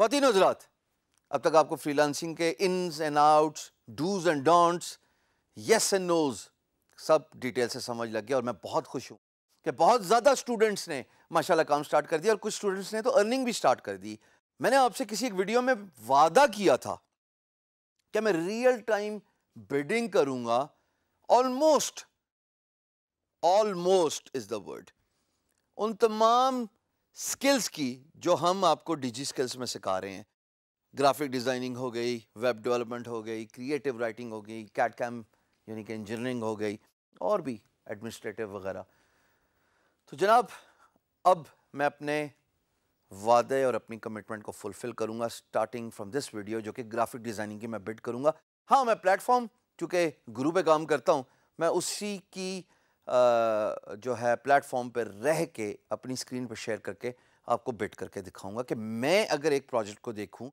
खातिन हजरात अब तक आपको फ्रीलांसिंग के ins and outs dos and don'ts yes and nos सब डिटेल से समझ लग गया और मैं बहुत खुश हूँ कि बहुत ज़्यादा स्टूडेंट्स ने माशाल्लाह काम स्टार्ट कर दिया और कुछ स्टूडेंट्स ने तो अर्निंग भी स्टार्ट कर दी मैंने आपसे किसी एक वीडियो में वादा किया था कि मैं रियल टाइम बिडिंग करूँगा almost almost is the word उन तमाम स्किल्स की जो हम आपको डिजी स्किल्स में सिखा रहे हैं ग्राफिक डिज़ाइनिंग हो गई वेब डेवलपमेंट हो गई क्रिएटिव राइटिंग हो गई कैट कैम यानी कि इंजीनियरिंग हो गई और भी एडमिनिस्ट्रेटिव वगैरह तो जनाब अब मैं अपने वादे और अपनी कमिटमेंट को फुलफ़िल करूंगा स्टार्टिंग फ्रॉम दिस वीडियो जो कि ग्राफिक डिज़ाइनिंग की मैं बिट करूंगा हाँ मैं प्लेटफॉर्म चूँकि गुरु पे काम करता हूँ मैं उसी की जो है प्लेटफॉर्म पर रह के अपनी स्क्रीन पर शेयर करके आपको बिट करके दिखाऊंगा कि मैं अगर एक प्रोजेक्ट को देखूं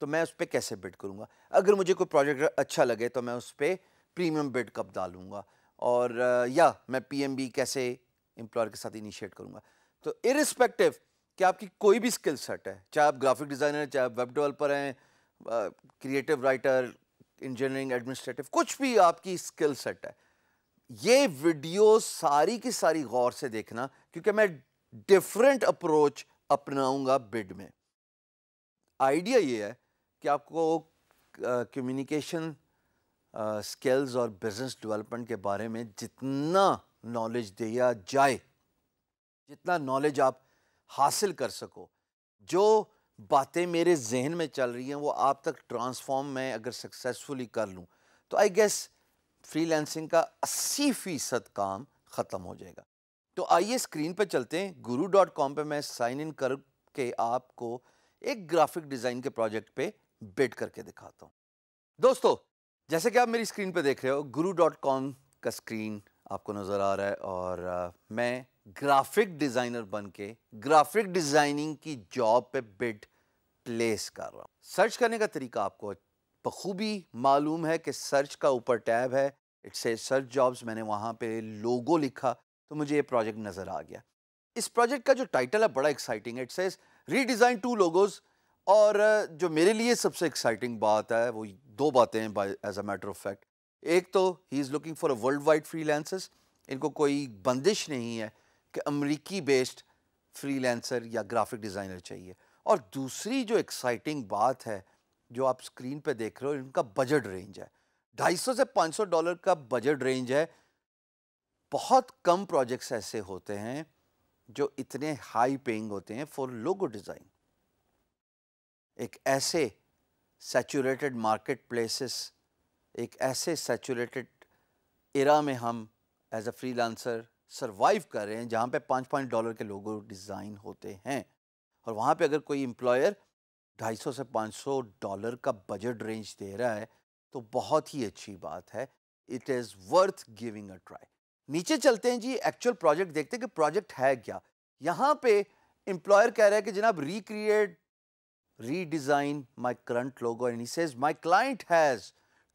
तो मैं उस पर कैसे बिट करूंगा अगर मुझे कोई प्रोजेक्ट अच्छा लगे तो मैं उस पर प्रीमियम बिट कब डालूंगा और या मैं पी कैसे एम्प्लॉयर के साथ इनिशिएट करूंगा तो इरिस्पेक्टिव कि आपकी कोई भी स्किल सेट है चाहे आप ग्राफिक डिज़ाइनर चाहे आप वेब डेवलपर हैं क्रिएटिव राइटर इंजीनियरिंग एडमिनिस्ट्रेटिव कुछ भी आपकी स्किल सेट है ये वीडियो सारी की सारी गौर से देखना क्योंकि मैं डिफरेंट अप्रोच अपनाऊंगा बिड में आइडिया ये है कि आपको कम्युनिकेशन स्किल्स और बिजनेस डेवलपमेंट के बारे में जितना नॉलेज दिया जाए जितना नॉलेज आप हासिल कर सको जो बातें मेरे जहन में चल रही हैं वो आप तक ट्रांसफॉर्म मैं अगर सक्सेसफुली कर लूँ तो आई गेस फ्रीलांसिंग का 80 फीसद काम ख़त्म हो जाएगा तो आइए स्क्रीन पर चलते हैं गुरु डॉट कॉम पर मैं साइन इन करके आपको एक ग्राफिक डिज़ाइन के प्रोजेक्ट पे बेट करके दिखाता हूँ दोस्तों जैसे कि आप मेरी स्क्रीन पर देख रहे हो गुरु डॉट कॉम का स्क्रीन आपको नज़र आ रहा है और आ, मैं ग्राफिक डिज़ाइनर बन के ग्राफिक डिज़ाइनिंग की जॉब पे बिट प्लेस कर रहा हूँ सर्च करने का तरीका आपको बखूबी मालूम है कि सर्च का ऊपर टैब है इट से सर्च जॉब्स मैंने वहाँ पे लोगो लिखा तो मुझे ये प्रोजेक्ट नज़र आ गया इस प्रोजेक्ट का जो टाइटल है बड़ा एक्साइटिंग है it says redesign two logos और जो मेरे लिए सबसे एक्साइटिंग बात है वो दो बातें हैं as a matter of fact एक तो he is looking for a worldwide free इनको कोई बंदिश नहीं है कि अमरीकी बेस्ड फ्री या ग्राफिक डिज़ाइनर चाहिए और दूसरी जो एक्साइटिंग बात है जो आप स्क्रीन पे देख रहे हो इनका बजट रेंज है 250 से 500 डॉलर का बजट रेंज है बहुत कम प्रोजेक्ट्स ऐसे होते हैं जो इतने हाई पेइंग होते हैं फॉर लोगो डिज़ाइन एक ऐसे सेचूरेटेड मार्केट प्लेसेस एक ऐसे सेचूरेटेड एरा में हम एज अ फ्रीलांसर सर्वाइव कर रहे हैं जहाँ पे पाँच पाँच डॉलर के लोगो डिज़ाइन होते हैं और वहाँ पे अगर कोई एम्प्लॉयर ढाई से 500 डॉलर का बजट रेंज दे रहा है तो बहुत ही अच्छी बात है it is worth giving a try नीचे चलते हैं जी एक्चुअल प्रोजेक्ट देखते हैं कि प्रोजेक्ट है क्या यहाँ पे एम्प्लॉयर कह रहा है कि जनाब recreate my current logo and he says my client has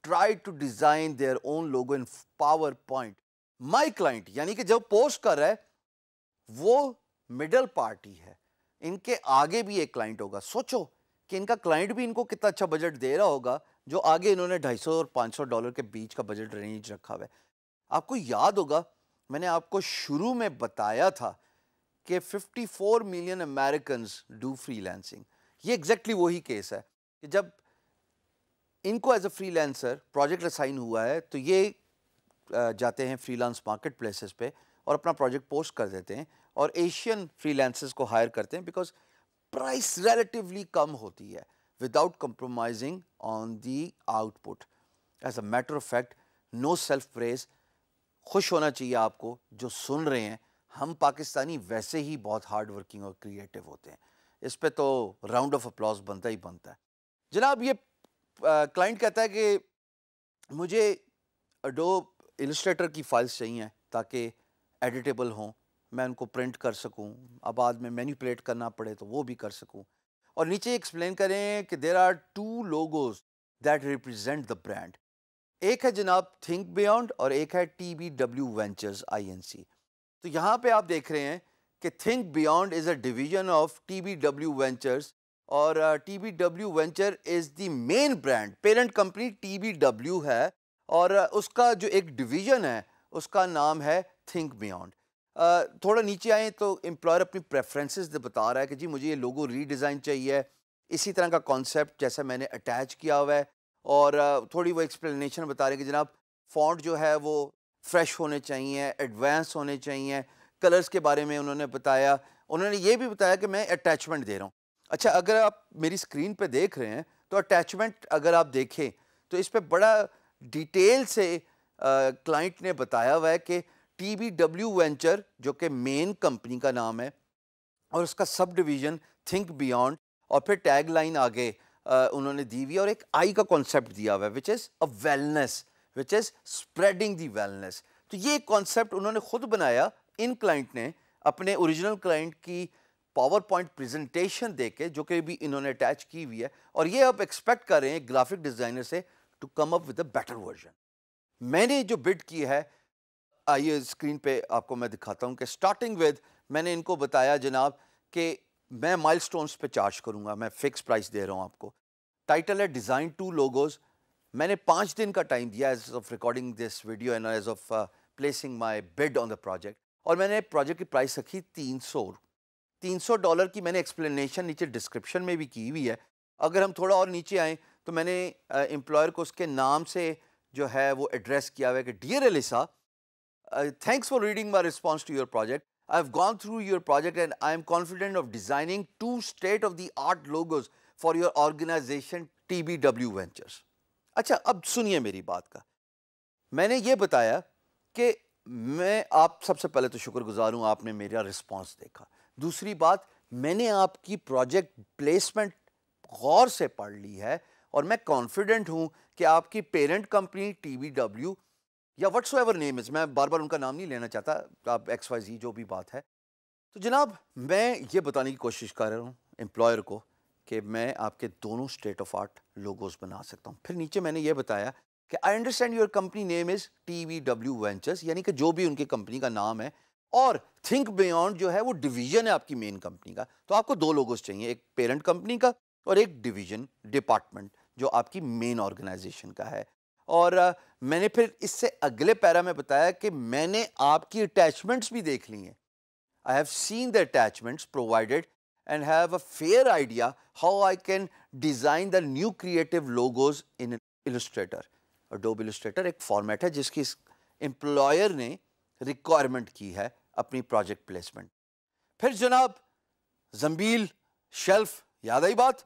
has to design their own logo in PowerPoint my client यानी कि जब पोस्ट कर रहा है वो मिडल पार्टी है इनके आगे भी एक क्लाइंट होगा सोचो कि इनका क्लाइंट भी इनको कितना अच्छा बजट दे रहा होगा जो आगे इन्होंने 250 और 500 डॉलर के बीच का बजट रेंज रखा हुआ है आपको याद होगा मैंने आपको शुरू में बताया था कि 54 मिलियन अमेरिकन डू फ्रीलांसिंग ये एग्जैक्टली वही केस है कि जब इनको as a lancer project assign हुआ है तो ये जाते हैं फ्रीलांस मार्केट प्लेसेस पे और अपना प्रोजेक्ट पोस्ट कर देते हैं और एशियन फ्रीलांसर्स को हायर करते हैं बिकॉज प्राइस रिलेटिवली कम होती है without compromising on the output as a matter of fact no self praise खुश होना चाहिए आपको जो सुन रहे हैं हम पाकिस्तानी वैसे ही बहुत हार्ड वर्किंग और क्रिएटिव होते हैं इस पर तो राउंड ऑफ अपलॉज बनता ही बनता है जनाब ये क्लाइंट कहता है कि मुझे अडोब इलस्ट्रेटर की फाइल्स चाहिए ताकि एडिटेबल हों मैं उनको प्रिंट कर सकूं अब बाद में मैनिपुलेट करना पड़े तो वो भी कर सकूं और नीचे एक्सप्लेन करें कि there are two logos that represent the brand एक है जनाब थिंक बियॉन्ड और एक है T B W ventures I N C तो यहाँ पे आप देख रहे हैं कि think beyond is a division of T B W ventures और T B W venture is the main brand parent company T B W है और उसका जो एक डिवीजन है उसका नाम है थिंक बियॉन्ड थोड़ा नीचे आएँ तो एम्प्लॉयर अपनी प्रेफरेंसेस बता रहा है कि जी मुझे ये लोगो रीडिज़ाइन चाहिए इसी तरह का कॉन्सेप्ट जैसा मैंने अटैच किया हुआ है और थोड़ी वो एक्सप्लेनेशन बता रहे कि जनाब फॉन्ट जो है वो फ्रेश होने चाहिए एडवांस होने चाहिए कलर्स के बारे में उन्होंने बताया उन्होंने ये भी बताया कि मैं अटैचमेंट दे रहा हूँ अच्छा अगर आप मेरी स्क्रीन पर देख रहे हैं तो अटैचमेंट अगर आप देखें तो इस पर बड़ा डिटेल से क्लाइंट ने बताया हुआ है कि टीबीडब्ल्यू वेंचर जो कि मेन कंपनी का नाम है और उसका सब डिवीज़न थिंक बियॉन्ड और फिर टैग लाइन आगे आ, उन्होंने दी हुई और एक आई का कॉन्सेप्ट दिया हुआ है which is a wellness which is spreading the wellness तो ये कॉन्सेप्ट उन्होंने खुद बनाया इन क्लाइंट ने अपने ओरिजिनल क्लाइंट की पावर पॉइंट प्रेजेंटेशन दे के जो कि भी इन्होंने अटैच की हुई है और ये आप एक्सपेक्ट कर रहे हैं ग्राफिक डिज़ाइनर से to come up with a better version मैंने जो बिड किया है आइए स्क्रीन पे आपको मैं दिखाता हूँ कि स्टार्टिंग विद मैंने इनको बताया जनाब कि मैं माइलस्टोन्स पे चार्ज करूँगा मैं फिक्स प्राइस दे रहा हूँ आपको टाइटल है डिज़ाइन टू लोगोज मैंने पाँच दिन का टाइम दिया as of recording this video and as of placing my bid on the project और मैंने प्रोजेक्ट की प्राइस रखी तीन सौ तीन सौ डॉलर की मैंने एक्सप्लेनेशन नीचे डिस्क्रिप्शन में भी की हुई है अगर हम थोड़ा और नीचे आएँ तो मैंने एम्प्लॉयर uh, को उसके नाम से जो है वो एड्रेस किया हुआ है कि dear Elisa Uh, thanks for reading my response to your project. I have gone through your project and I am confident of designing two state-of-the-art logos for your organization TBW Ventures. अच्छा अब सुनिए मेरी बात का मैंने ये बताया कि मैं आप सबसे पहले तो शुक्रगुजार हूँ आपने मेरा रिस्पांस देखा दूसरी बात मैंने आपकी प्रोजेक्ट प्लेसमेंट गौर से पढ़ ली है और मैं कॉन्फिडेंट हूँ कि आपकी पेरेंट कंपनी टी डब्ल्यू या वट्स एवर नेम इज़ मैं बार बार उनका नाम नहीं लेना चाहता आप एक्स वाई जी जो भी बात है तो जनाब मैं ये बताने की कोशिश कर रहा हूँ एम्प्लॉयर को कि मैं आपके दोनों स्टेट ऑफ आर्ट लोगोस बना सकता हूँ फिर नीचे मैंने ये बताया कि I understand your company name is T V W ventures यानी कि जो भी उनकी कंपनी का नाम है और थिंक बियॉन्ड जो है वो डिवीजन है आपकी मेन कंपनी का तो आपको दो लोगोस चाहिए एक पेरेंट कंपनी का और एक डिवीजन डिपार्टमेंट जो आपकी मेन ऑर्गेनाइजेशन का है और मैंने फिर इससे अगले पैरा में बताया कि मैंने आपकी अटैचमेंट्स भी देख ली हैं I have seen the attachments provided and have a fair idea how I can design the new creative logos in Illustrator Adobe Illustrator एक फॉर्मेट है जिसकी एम्प्लॉयर ने रिक्वायरमेंट की है अपनी प्रोजेक्ट प्लेसमेंट फिर जनाब जम्बील शेल्फ याद आई बात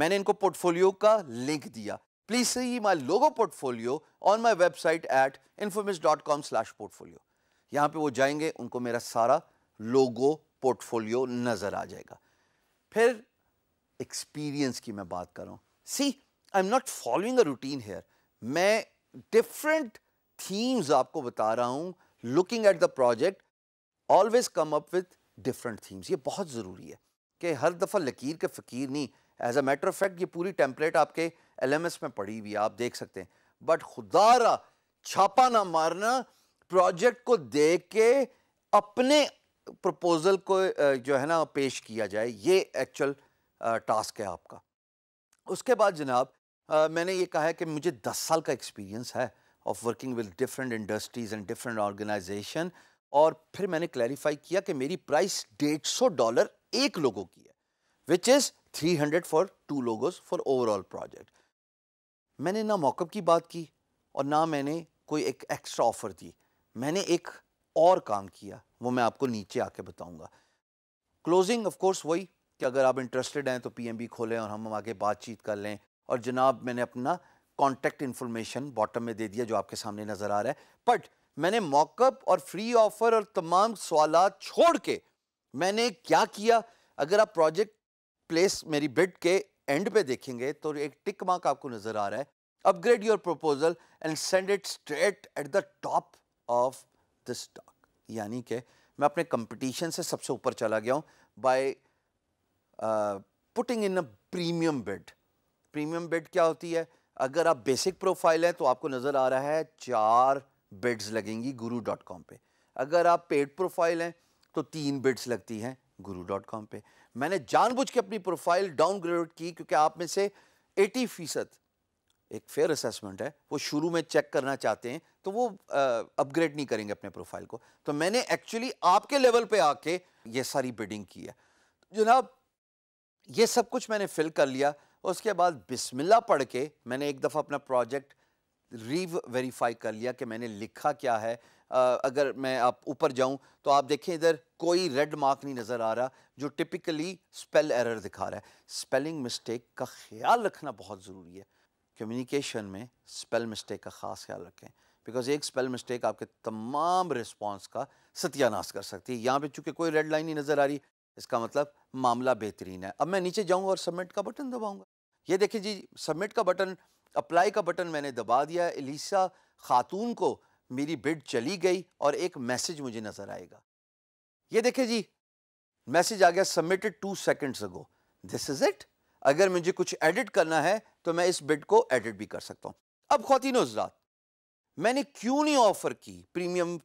मैंने इनको पोर्टफोलियो का लिंक दिया Please see my logo portfolio on my website at infamous.com slash portfolio. यहाँ पे वो जाएंगे उनको मेरा सारा लोगो पोर्टफोलियो नज़र आ जाएगा फिर एक्सपीरियंस की मैं बात कर रहा हूँ see I am not following a routine here मैं डिफरेंट थीम्स आपको बता रहा हूँ looking at the project always come up with different themes ये बहुत ज़रूरी है कि हर दफ़ा लकीर के फ़कीर नहीं as a matter of fact ये पूरी टेम्पलेट आपके एलएमएस में पढ़ी हुई आप देख सकते हैं बट खुदारा छापा ना मारना प्रोजेक्ट को दे के अपने प्रपोजल को जो है ना पेश किया जाए ये एक्चुअल टास्क है आपका उसके बाद जनाब मैंने ये कहा है कि मुझे दस साल का एक्सपीरियंस है of working with different industries and different organisation और फिर मैंने क्लैरिफाई किया कि मेरी प्राइस डेढ़ सौ डॉलर एक लोगों की है which is three hundred for two logos for overall project मैंने ना मौकअप की बात की और ना मैंने कोई एक एक्स्ट्रा ऑफ़र दी मैंने एक और काम किया वो मैं आपको नीचे आके बताऊंगा क्लोजिंग ऑफ कोर्स वही कि अगर आप इंटरेस्टेड हैं तो पीएमबी खोलें और हम आगे बातचीत कर लें और जनाब मैंने अपना कॉन्टैक्ट इन्फॉर्मेशन बॉटम में दे दिया जो आपके सामने नज़र आ रहा है बट मैंने मॉकअप और फ्री ऑफ़र और तमाम सवाल छोड़ के मैंने क्या किया अगर आप प्रोजेक्ट प्लेस मेरी बिड के एंड पे देखेंगे तो एक टिक मार्क आपको नजर आ रहा है upgrade your proposal and send it straight at the top of the stack यानी कि मैं अपने कंपटीशन से सबसे ऊपर चला गया हूँ by putting in a premium bid premium bid क्या होती है अगर आप बेसिक प्रोफाइल हैं तो आपको नज़र आ रहा है चार बेड्स लगेंगी गुरु डॉट कॉम पर अगर आप पेड प्रोफाइल हैं तो तीन बेड्स लगती हैं गुरु डॉट कॉम पर मैंने जानबूझ के अपनी प्रोफाइल डाउनग्रेड की क्योंकि आप में से एटी फ़ीसद एक फेयर असेसमेंट है वो शुरू में चेक करना चाहते हैं तो वो अपग्रेड नहीं करेंगे अपने प्रोफाइल को तो मैंने एक्चुअली आपके लेवल पे आके ये सारी बिडिंग की है जनाब ये सब कुछ मैंने फिल कर लिया उसके बाद बिस्मिल्ला पढ़ के मैंने एक दफ़ा अपना प्रोजेक्ट री वेरीफाई कर लिया कि मैंने लिखा क्या है अगर मैं आप ऊपर जाऊं तो आप देखें इधर कोई रेड मार्क नहीं नज़र आ रहा जो टिपिकली स्पेल एरर दिखा रहा है स्पेलिंग मिस्टेक का ख्याल रखना बहुत ज़रूरी है कम्युनिकेशन में स्पेल मिस्टेक का ख़ास ख्याल रखें बिकॉज एक स्पेल मिस्टेक आपके तमाम रिस्पॉन्स का सत्यानाश कर सकती है यहाँ पे चूंकि कोई रेड लाइन नहीं नज़र आ रही इसका मतलब मामला बेहतरीन है अब मैं नीचे जाऊँगा और सबमिट का बटन दबाऊँगा ये देखिए जी सबमिट का बटन अप्लाई का बटन मैंने दबा दिया एलिसा खातून को मेरी बिड चली गई और एक मैसेज मुझे नज़र आएगा ये देखे जी मैसेज आ गया submitted two seconds ago this is it अगर मुझे कुछ एडिट करना है तो मैं इस बिड को एडिट भी कर सकता हूं अब खातिन उजरात मैंने क्यों नहीं ऑफ़र की प्रीमियम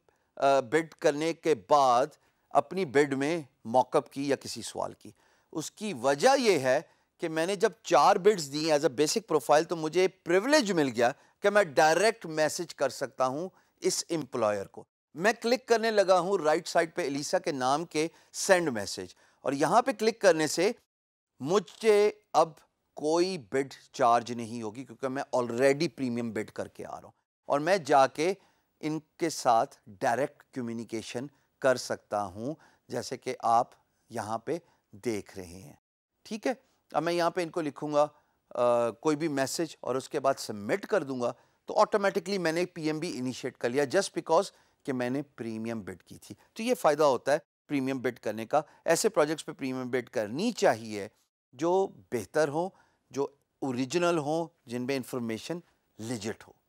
बिड करने के बाद अपनी बिड में मॉकअप की या किसी सवाल की उसकी वजह यह है कि मैंने जब चार बिड्स दी एज अ बेसिक प्रोफाइल तो मुझे प्रिविलेज मिल गया कि मैं डायरेक्ट मैसेज कर सकता हूं इस एम्प्लॉयर को मैं क्लिक करने लगा हूँ राइट साइड पे एलिसा के नाम के सेंड मैसेज और यहाँ पे क्लिक करने से मुझे अब कोई बिड चार्ज नहीं होगी क्योंकि मैं ऑलरेडी प्रीमियम बिड करके आ रहा हूँ और मैं जाके इनके साथ डायरेक्ट कम्युनिकेशन कर सकता हूँ जैसे कि आप यहाँ पे देख रहे हैं ठीक है अब मैं यहाँ पे इनको लिखूँगा कोई भी मैसेज और उसके बाद सबमिट कर दूँगा तो ऑटोमेटिकली मैंने पीएमबी इनिशिएट कर लिया जस्ट बिकॉज कि मैंने प्रीमियम बिड की थी तो ये फ़ायदा होता है प्रीमियम बिड करने का ऐसे प्रोजेक्ट्स पे प्रीमियम बिड करनी चाहिए जो बेहतर हो जो ओरिजिनल हो जिनमें इंफॉर्मेशन लिजिट हो